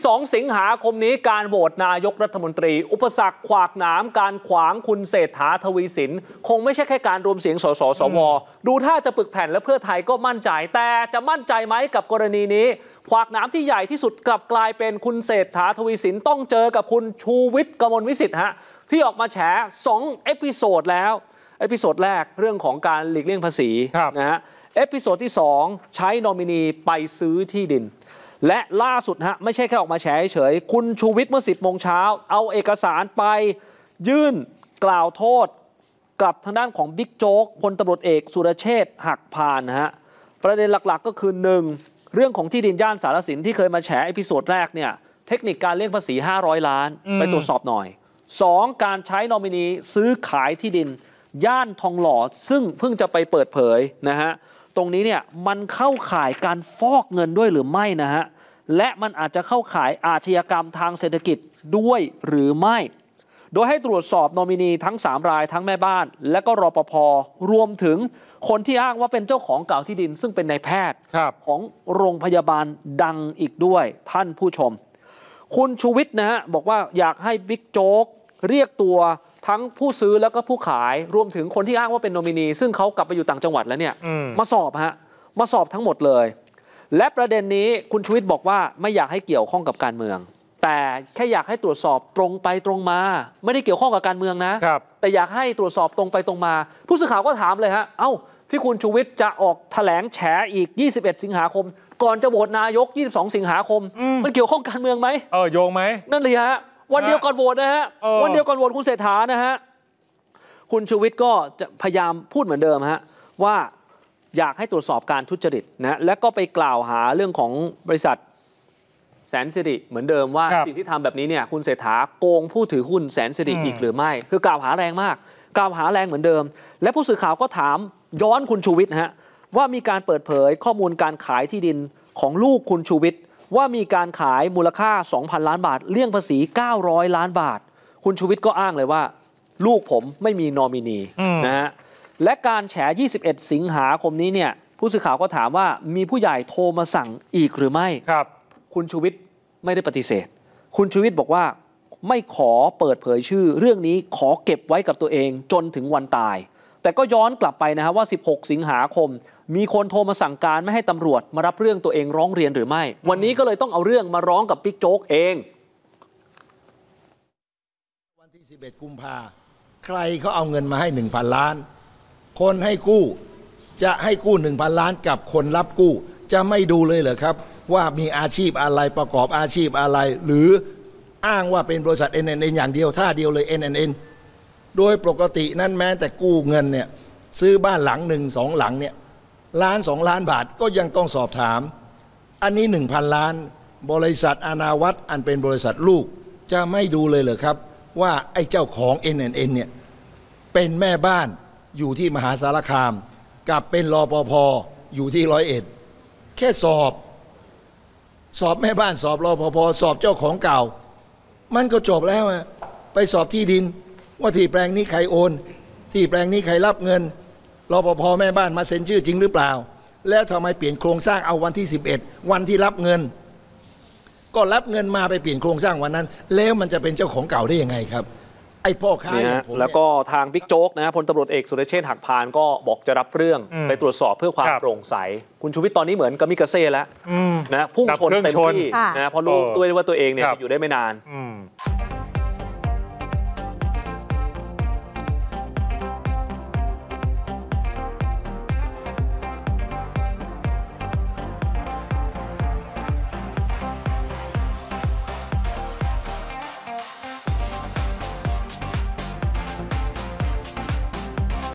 22 สิงหาคมนี้การโหวตนายกรัฐมนตรี อุปสรรคขวากหนามการขวางคุณเศรษฐาทวีสิน คงไม่ใช่แค่การรวมเสียงสสสวดูถ้าจะปึกแผ่นและเพื่อไทยก็มั่นใจแต่จะมั่นใจไหมกับกรณีนี้ ขวากหนามที่ใหญ่ที่สุดกลับกลายเป็นคุณเศรษฐาทวีสิน ต้องเจอกับคุณชูวิทย์กมลวิสิทธิ์ฮะที่ออกมาแฉ2เอพิโซดแล้วเอพิโซดแรกเรื่องของการหลีกเลี่ยงภาษีนะฮะเอพิโซดที่2ใช้นอมินีไปซื้อที่ดินและล่าสุดฮะไม่ใช่แค่ออกมาแฉเฉย คุณชูวิทย์เมื่อ 10โมงเช้า เอาเอกสารไปยื่นกล่าวโทษ กับทางด้านของบิ๊กโจ๊กพลตำรวจเอกสุรเชษหักพานฮะประเด็นหลักๆก็คือ 1. เรื่องของที่ดินย่านสารสินที่เคยมาแฉอพิโซดแรกเนี่ยเทคนิคการเลี่ยงภาษี 500 ล้าน ไปตรวจสอบหน่อย 2. การใช้นอมินีซื้อขายที่ดินย่านทองหล่อซึ่งเพิ่งจะไปเปิดเผยนะฮะตรงนี้เนี่ยมันเข้าข่ายการฟอกเงินด้วยหรือไม่นะฮะ และมันอาจจะเข้าข่ายอาชญากรรมทางเศรษฐกิจด้วยหรือไม่ โดยให้ตรวจสอบนมินีทั้ง 3 รายทั้งแม่บ้าน และก็รอปภรวมถึงคนที่อ้างว่าเป็นเจ้าของเก่าที่ดิน ซึ่งเป็นนายแพทย์ของโรงพยาบาลดังอีกด้วยท่านผู้ชม คุณชูวิทย์นะฮะบอกว่าอยากให้บิ๊กโจ๊กเรียกตัวทั้งผู้ซื้อแล้วก็ผู้ขายรวมถึงคนที่อ้างว่าเป็นโนมินี ซึ่งเขากลับไปอยู่ต่างจังหวัดแล้วเนี่ย มาสอบ ฮะมาสอบทั้งหมดเลย และประเด็นนี้คุณชวิตบอกว่าไม่อยากให้เกี่ยวข้องกับการเมือง แต่แค่อยากให้ตรวจสอบตรงไปตรงมา ไม่ได้เกี่ยวข้องกับการเมืองนะ แต่อยากให้ตรวจสอบตรงไปตรงมา ผู้สื่อข่าวก็ถามเลยฮะเอา้าที่คุณชูวิทย์จะออกแถลงแฉอีก 21 สิงหาคม ก่อนจะโหวตนายก 22 สิงหาคม มันเกี่ยวข้องการเมืองไหมเออโยงไหมนั่นเลยฮะวันเดียวก่อนโหวตนะฮะ วันเดียวก่อนโหวตคุณเศรษฐา นะฮะ คุณชูวิทย์ก็จะพยายามพูดเหมือนเดิมฮะว่าอยากให้ตรวจสอบการทุจริตนะและก็ไปกล่าวหาเรื่องของบริษัทแสนสิริเหมือนเดิมว่า สิ่งที่ทำแบบนี้เนี่ยคุณเศรษฐาโกงผู้ถือหุ้นแสนสิริอีกหรือไม่ คือกล่าวหาแรงมาก กล่าวหาแรงเหมือนเดิม และผู้สื่อข่าวก็ถามย้อนคุณชูวิทย์ฮะว่ามีการเปิดเผยข้อมูลการขายที่ดินของลูกคุณชูวิทย์ว่ามีการขายมูลค่า 2,000 ล้านบาท เลี่ยงภาษี 900 ล้านบาท คุณชูวิทย์ก็อ้างเลยว่า ลูกผมไม่มีนอมินีนะฮะ และการแฉ21 สิงหาคมนี้เนี่ยผู้สื่อข่าวก็ถามว่ามีผู้ใหญ่โทรมาสั่งอีกหรือไม่ ครับ คุณชูวิทย์ไม่ได้ปฏิเสธ คุณชูวิทย์บอกว่าไม่ขอเปิดเผยชื่อ เรื่องนี้ขอเก็บไว้กับตัวเองจนถึงวันตายแต่ก็ย้อนกลับไปนะครับว่า 16 สิงหาคม มีคนโทรมาสั่งการไม่ให้ตำรวจมารับเรื่องตัวเองร้องเรียนหรือไม่ วันนี้ก็เลยต้องเอาเรื่องมาร้องกับปิ๊กโจ๊กเอง วันที่ 11 กุมภาใครเขาเอาเงินมาให้1,000ล้านคนให้กู้จะให้กู้1,000ล้านกับคนรับกู้จะไม่ดูเลยเหรอครับว่ามีอาชีพอะไรประกอบอาชีพอะไร หรืออ้างว่าเป็นบริษัท NNN อย่างเดียวท่าเดียวเลย NNN โดยปกตินั้นแม้แต่กู้เงินเนี่ยซื้อบ้านหลังหนึ่งสองหลังเนี่ยล้านสองล้านบาทก็ยังต้องสอบถาม อันนี้หนึ่งพันล้าน บริษัทอานาวัตอันเป็นบริษัทลูกจะไม่ดูเลยเหรอครับ ว่าไอ้เจ้าของ NNN เนี่ยเป็นแม่บ้านอยู่ที่มหาสารคาม กับเป็นรอปภอยู่ที่ร้อยเอ็ดแค่สอบ สอบแม่บ้านสอบรอปภสอบเจ้าของเก่า มันก็จบแล้วไปสอบที่ดินว่าที่แปลงนี้ใครโอน ที่แปลงนี้ใครรับเงินรปภแม่บ้านมาเซ็นชื่อจริงหรือเปล่า แล้วทำไมเปลี่ยนโครงสร้าง เอาวันที่ 11 วันที่รับเงิน ก็รับเงินมาไปเปลี่ยนโครงสร้างวันนั้น แล้วมันจะเป็นเจ้าของเก่าได้ยังไงครับ ไอ้พ่อค้าแล้วก็ทางบิ๊กโจ๊กนะพลตำรวจเอกสุรเชษฐ์หักพานก็บอกจะรับเรื่องไปตรวจสอบเพื่อความโปร่งใส คุณชูวิทย์ตอนนี้เหมือนกบมิกาเซ่แล้วนะพุ่งชนเต็มที่นะเพราะรู้ด้วยว่าตัวเองเนี่ยจะอยู่ได้ไม่นาน